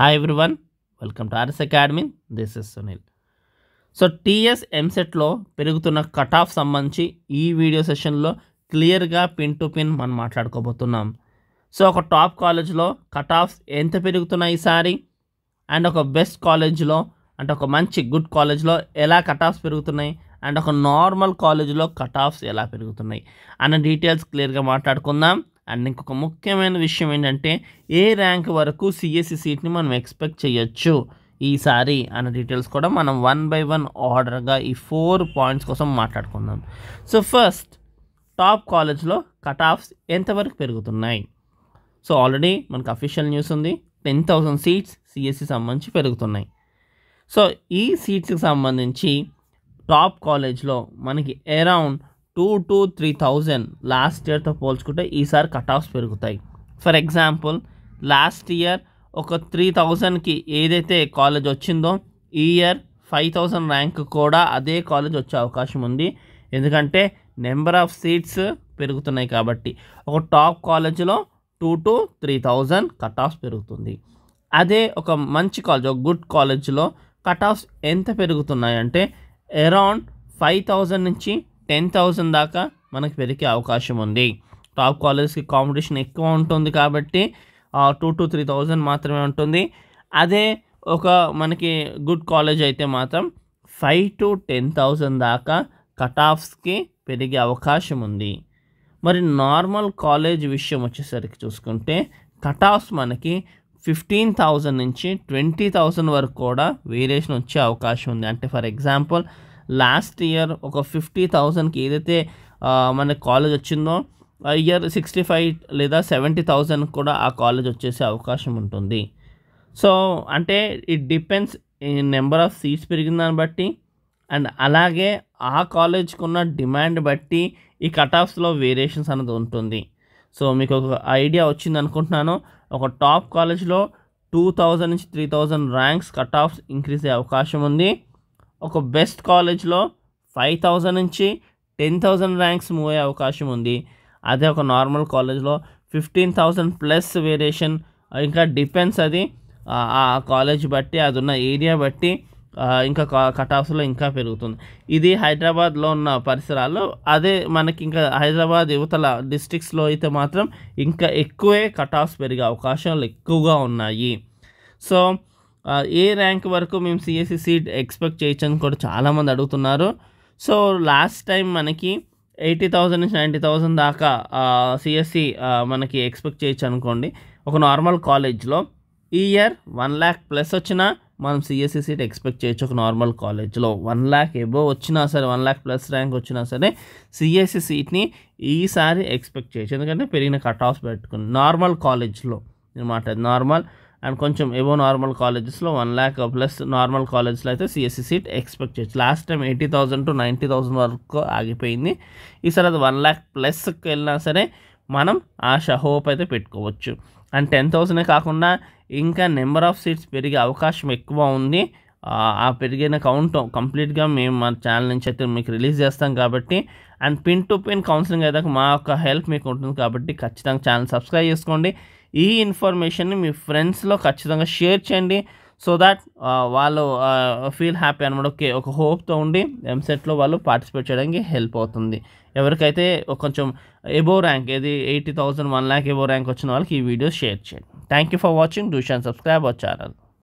hi everyone welcome to RS academy this is Sunil so TS ఎంసెట్లో పెరుగుతున్న cut off సంబంధించి ఈ వీడియో సెషన్లో క్లియర్గా పిన్ టు పిన్ మనం మాట్లాడుకోబోతున్నాం సో ఒక టాప్ కాలేజ్లో కట్ ఆఫ్స్ ఎంత పెరుగుతున్నాయి ఈసారి అండ్ ఒక బెస్ట్ కాలేజ్లో అంటే ఒక మంచి గుడ్ కాలేజ్లో ఎలా కట్ ఆఫ్స్ పెరుగుతున్నాయి అండ్ ఒక నార్మల్ కాలేజ్లో కట్ ఆఫ్స్ ఎలా పెరుగుతున్నాయి అన్న డీటెయిల్స్ క్లియర్గా మాట్లాడుకుందాం అండ్ ఇంకొక ముఖ్యమైన విషయం ఏంటంటే ఏ ర్యాంక్ వరకు సిఎస్సి e సీట్ని మనం ఎక్స్పెక్ట్ చేయొచ్చు ఈసారి అన్న డీటెయిల్స్ కూడా మనం వన్ బై వన్ ఆర్డర్గా ఈ ఫోర్ పాయింట్స్ కోసం మాట్లాడుకుందాం సో ఫస్ట్ టాప్ కాలేజ్లో కట్ ఆఫ్స్ ఎంతవరకు పెరుగుతున్నాయి సో ఆల్రెడీ మనకు అఫీషియల్ న్యూస్ ఉంది ten thousand seats CSE e సంబంధించి పెరుగుతున్నాయి సో ఈ సీట్స్కి సంబంధించి టాప్ కాలేజ్లో మనకి around two to three thousand last ఇయర్తో పోల్చుకుంటే ఈసారి కట్ ఆఫ్స్ పెరుగుతాయి ఫర్ ఎగ్జాంపుల్ లాస్ట్ ఇయర్ ఒక త్రీ థౌజండ్కి ఏదైతే కాలేజ్ వచ్చిందో ఈ ఇయర్ ఫైవ్ థౌజండ్ ర్యాంక్ కూడా అదే కాలేజ్ వచ్చే అవకాశం ఉంది ఎందుకంటే నెంబర్ ఆఫ్ సీట్స్ పెరుగుతున్నాయి కాబట్టి ఒక టాప్ కాలేజ్లో two to three thousand cut off పెరుగుతుంది అదే ఒక మంచి కాలేజ్ ఒక గుడ్ కాలేజ్లో కట్ ఆఫ్స్ ఎంత పెరుగుతున్నాయంటే అరౌండ్ ఫైవ్ థౌజండ్ నుంచి టెన్ థౌజండ్ దాకా మనకు పెరిగే అవకాశం ఉంది టాప్ కాలేజెస్కి కాంపిటీషన్ ఎక్కువ ఉంటుంది కాబట్టి టూ టు త్రీ థౌజండ్ మాత్రమే ఉంటుంది అదే ఒక మనకి గుడ్ కాలేజ్ అయితే మాత్రం ఫైవ్ టు టెన్ థౌజండ్ దాకా కట్ ఆఫ్స్కి పెరిగే అవకాశం ఉంది మరి నార్మల్ కాలేజ్ విషయం వచ్చేసరికి చూసుకుంటే కట్ ఆఫ్స్ మనకి ఫిఫ్టీన్ థౌజండ్ నుంచి ట్వంటీ థౌజండ్ వరకు కూడా వేరియేషన్ వచ్చే అవకాశం ఉంది అంటే ఫర్ ఎగ్జాంపుల్ లాస్ట్ ఇయర్ ఒక ఫిఫ్టీ థౌజండ్కి ఏదైతే మన కాలేజ్ వచ్చిందో ఇయర్ సిక్స్టీ ఫైవ్ లేదా సెవెంటీ థౌజండ్ కూడా ఆ కాలేజ్ వచ్చేసే అవకాశం ఉంటుంది సో అంటే ఇట్ డిపెండ్స్ ఈ నెంబర్ ఆఫ్ సీట్స్ పెరిగిన దాన్ని బట్టి అండ్ అలాగే ఆ కాలేజ్కి ఉన్న డిమాండ్ బట్టి ఈ కట్ ఆఫ్స్లో వేరియేషన్స్ అనేది ఉంటుంది సో మీకు ఒక ఐడియా వచ్చింది అనుకుంటున్నాను ఒక టాప్ కాలేజ్లో టూ థౌజండ్ నుంచి three thousand ranks cut offs increase అయ్యే అవకాశం ఉంది ఒక బెస్ట్ కాలేజ్లో ఫైవ్ థౌజండ్ నుంచి టెన్ థౌజండ్ ర్యాంక్స్ మూవ్ అయ్యే అవకాశం ఉంది అదే ఒక నార్మల్ కాలేజ్లో ఫిఫ్టీన్ థౌజండ్ ప్లస్ వేరియేషన్ ఇంకా డిపెండ్స్ అది ఆ కాలేజ్ బట్టి అది ఉన్న ఏరియా బట్టి ఇంకా కటాఫ్స్లో ఇంకా పెరుగుతుంది ఇది హైదరాబాద్లో ఉన్న పరిసరాల్లో అదే మనకి ఇంకా హైదరాబాద్ యువతల డిస్ట్రిక్ట్స్లో అయితే మాత్రం ఇంకా ఎక్కువే కటాఫ్స్ పెరిగే అవకాశాలు ఎక్కువగా ఉన్నాయి సో ఏ ర్యాంక్ వరకు మేము సిఎస్సి సీట్ ఎక్స్పెక్ట్ e చేయొచ్చు అని కూడా చాలామంది అడుగుతున్నారు సో లాస్ట్ టైం మనకి ఎయిటీ థౌజండ్ నుంచి నైంటీ థౌజండ్ దాకా సిఎస్సి e, మనకి ఎక్స్పెక్ట్ చేయొచ్చు అనుకోండి ఒక నార్మల్ కాలేజ్లో ఈ ఇయర్ వన్ ల్యాక్ ప్లస్ వచ్చినా మనం సిఎస్సి సీట్ ఎక్స్పెక్ట్ చేయొచ్చు ఒక నార్మల్ కాలేజ్లో వన్ ల్యాక్ ఎబో వచ్చినా సరే వన్ ల్యాక్ ప్లస్ ర్యాంక్ వచ్చినా సరే సిఎస్సి సీట్ని e ఈసారి ఎక్స్పెక్ట్ చేయొచ్చు ఎందుకంటే పెరిగిన కట్ ఆఫ్ పెట్టుకుని నార్మల్ కాలేజ్లో నేను మాట్లాడేది నార్మల్ అండ్ కొంచెం ఏవో నార్మల్ కాలేజెస్లో వన్ ల్యాక్ ప్లస్ నార్మల్ కాలేజెస్లో అయితే సిఎస్సి సీట్ ఎక్స్పెక్ట్ చేయొచ్చు last time eighty thousand to ninety thousand వరకు ఆగిపోయింది ఈసారి అది వన్ ల్యాక్ ప్లస్కి వెళ్ళినా సరే మనం ఆ షహోప్ అయితే పెట్టుకోవచ్చు అండ్ టెన్ థౌసండే కాకుండా ఇంకా నెంబర్ ఆఫ్ సీట్స్ పెరిగే అవకాశం ఎక్కువ ఉంది ఆ పెరిగిన కౌంట్ కంప్లీట్గా మేము మా ఛానల్ నుంచి అయితే మీకు రిలీజ్ చేస్తాం కాబట్టి and pin to pin counselling అయితే మా యొక్క హెల్ప్ మీకు ఉంటుంది కాబట్టి ఖచ్చితంగా ఛానల్ సబ్స్క్రైబ్ చేసుకోండి ఈ ఇన్ఫర్మేషన్ని మీ ఫ్రెండ్స్లో ఖచ్చితంగా షేర్ చేయండి సో దాట్ వాళ్ళు ఫీల్ హ్యాపీ అనమాట ఓకే ఒక హోప్తో ఉండి ఎంసెట్లో వాళ్ళు పార్టిసిపేట్ చేయడానికి హెల్ప్ అవుతుంది ఎవరికైతే కొంచెం ఎబో ర్యాంక్ ఏది eighty thousand one lakh above rank వచ్చిన వాళ్ళకి ఈ వీడియో షేర్ చేయండి thank you for watching do share and subscribe our channel